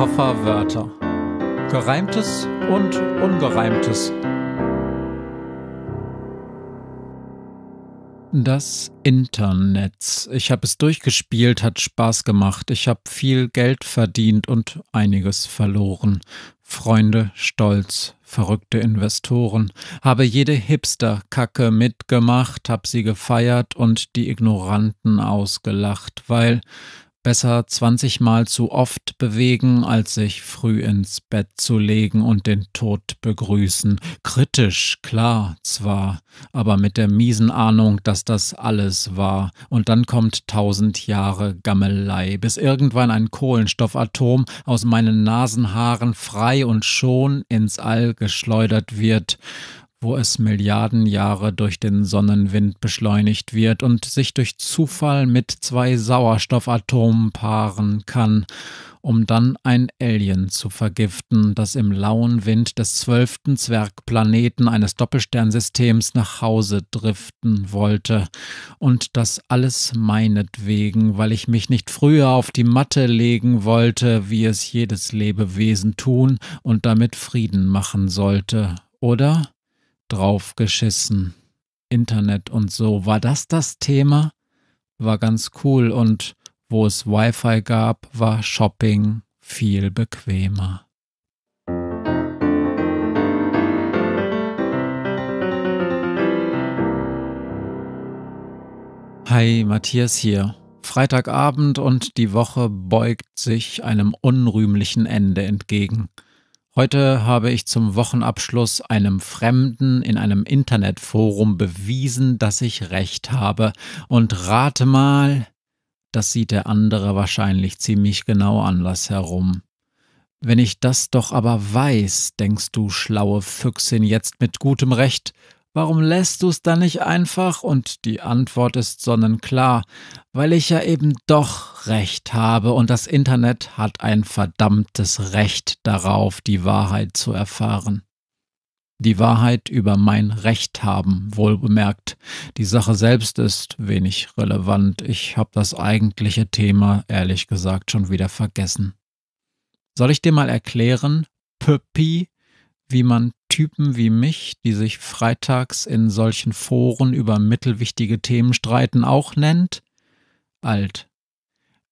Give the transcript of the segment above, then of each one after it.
Koffer Wörter. Gereimtes und Ungereimtes. Das Internet. Ich habe es durchgespielt, hat Spaß gemacht. Ich habe viel Geld verdient und einiges verloren. Freunde, Stolz, verrückte Investoren. Habe jede Hipster-Kacke mitgemacht, habe sie gefeiert und die Ignoranten ausgelacht, weil besser 20 Mal zu oft bewegen, als sich früh ins Bett zu legen und den Tod begrüßen. Kritisch, klar, zwar, aber mit der miesen Ahnung, dass das alles war. Und dann kommt tausend Jahre Gammelei, bis irgendwann ein Kohlenstoffatom aus meinen Nasenhaaren frei und schon ins All geschleudert wird wo es Milliarden Jahre durch den Sonnenwind beschleunigt wird und sich durch Zufall mit zwei Sauerstoffatomen paaren kann, um dann ein Alien zu vergiften, das im lauen Wind des zwölften Zwergplaneten eines Doppelsternsystems nach Hause driften wollte. Und das alles meinetwegen, weil ich mich nicht früher auf die Matte legen wollte, wie es jedes Lebewesen tun und damit Frieden machen sollte, oder? draufgeschissen. Internet und so. War das das Thema? War ganz cool und wo es Wi-Fi gab, war Shopping viel bequemer. Hi, Matthias hier. Freitagabend und die Woche beugt sich einem unrühmlichen Ende entgegen. Heute habe ich zum Wochenabschluss einem Fremden in einem Internetforum bewiesen, dass ich recht habe. Und rate mal, das sieht der andere wahrscheinlich ziemlich genau anders herum. Wenn ich das doch aber weiß, denkst du, schlaue Füchsin, jetzt mit gutem Recht, Warum lässt du es dann nicht einfach? Und die Antwort ist sonnenklar, weil ich ja eben doch recht habe und das Internet hat ein verdammtes Recht darauf, die Wahrheit zu erfahren. Die Wahrheit über mein Recht haben, wohlbemerkt. Die Sache selbst ist wenig relevant. Ich habe das eigentliche Thema, ehrlich gesagt, schon wieder vergessen. Soll ich dir mal erklären, Püppi, wie man Typen wie mich, die sich freitags in solchen Foren über mittelwichtige Themen streiten, auch nennt, alt.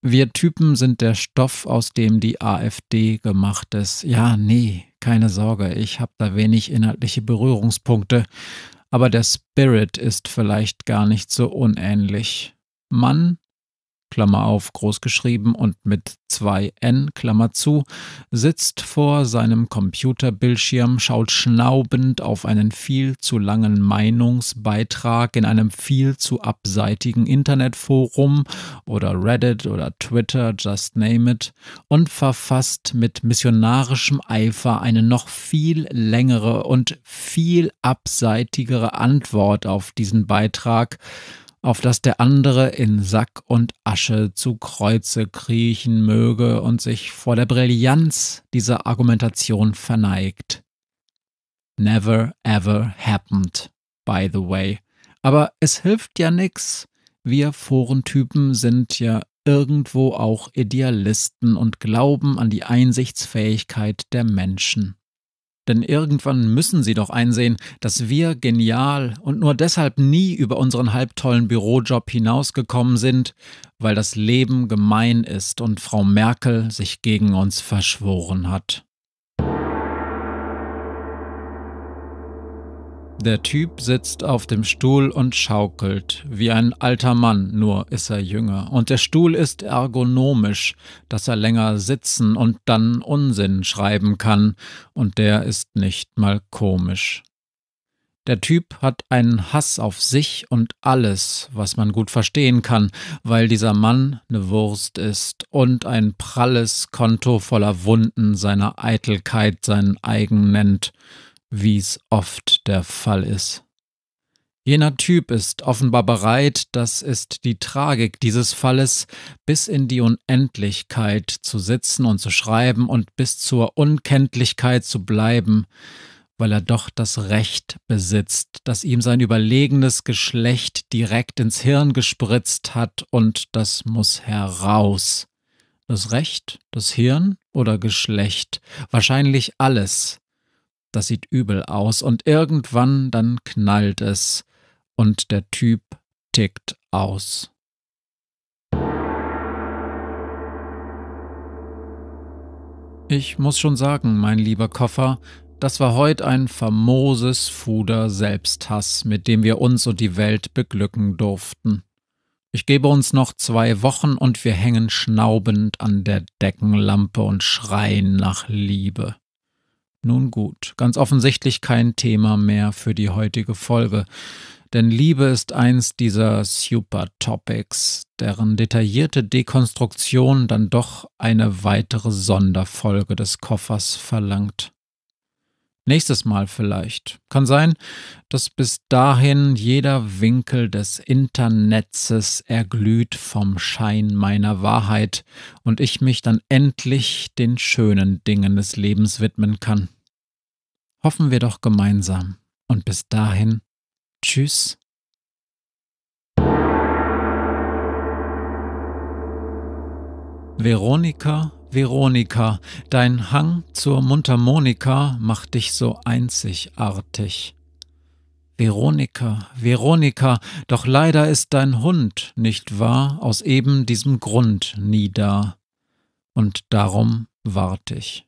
Wir Typen sind der Stoff, aus dem die AfD gemacht ist. Ja, nee, keine Sorge, ich habe da wenig inhaltliche Berührungspunkte, aber der Spirit ist vielleicht gar nicht so unähnlich. Mann, Klammer auf, groß geschrieben und mit 2N, Klammer zu, sitzt vor seinem Computerbildschirm, schaut schnaubend auf einen viel zu langen Meinungsbeitrag in einem viel zu abseitigen Internetforum oder Reddit oder Twitter, just name it, und verfasst mit missionarischem Eifer eine noch viel längere und viel abseitigere Antwort auf diesen Beitrag, auf das der andere in Sack und Asche zu Kreuze kriechen möge und sich vor der Brillanz dieser Argumentation verneigt. Never ever happened, by the way. Aber es hilft ja nix. Wir Forentypen sind ja irgendwo auch Idealisten und glauben an die Einsichtsfähigkeit der Menschen. Denn irgendwann müssen sie doch einsehen, dass wir genial und nur deshalb nie über unseren halbtollen Bürojob hinausgekommen sind, weil das Leben gemein ist und Frau Merkel sich gegen uns verschworen hat. Der Typ sitzt auf dem Stuhl und schaukelt, wie ein alter Mann, nur ist er jünger. Und der Stuhl ist ergonomisch, dass er länger sitzen und dann Unsinn schreiben kann, und der ist nicht mal komisch. Der Typ hat einen Hass auf sich und alles, was man gut verstehen kann, weil dieser Mann eine Wurst ist und ein pralles Konto voller Wunden seiner Eitelkeit seinen eigen nennt wie es oft der Fall ist. Jener Typ ist offenbar bereit, das ist die Tragik dieses Falles, bis in die Unendlichkeit zu sitzen und zu schreiben und bis zur Unkenntlichkeit zu bleiben, weil er doch das Recht besitzt, das ihm sein überlegenes Geschlecht direkt ins Hirn gespritzt hat und das muss heraus. Das Recht, das Hirn oder Geschlecht, wahrscheinlich alles, das sieht übel aus. Und irgendwann dann knallt es und der Typ tickt aus. Ich muss schon sagen, mein lieber Koffer, das war heute ein famoses Fuder Selbsthass, mit dem wir uns und die Welt beglücken durften. Ich gebe uns noch zwei Wochen und wir hängen schnaubend an der Deckenlampe und schreien nach Liebe. Nun gut, ganz offensichtlich kein Thema mehr für die heutige Folge. Denn Liebe ist eins dieser Super-Topics, deren detaillierte Dekonstruktion dann doch eine weitere Sonderfolge des Koffers verlangt. Nächstes Mal vielleicht. Kann sein, dass bis dahin jeder Winkel des Internetzes erglüht vom Schein meiner Wahrheit und ich mich dann endlich den schönen Dingen des Lebens widmen kann. Hoffen wir doch gemeinsam. Und bis dahin, tschüss. Veronika Veronika, dein Hang zur Mundharmonika macht dich so einzigartig. Veronika, Veronika, doch leider ist dein Hund, nicht wahr, aus eben diesem Grund nie da. Und darum wart ich.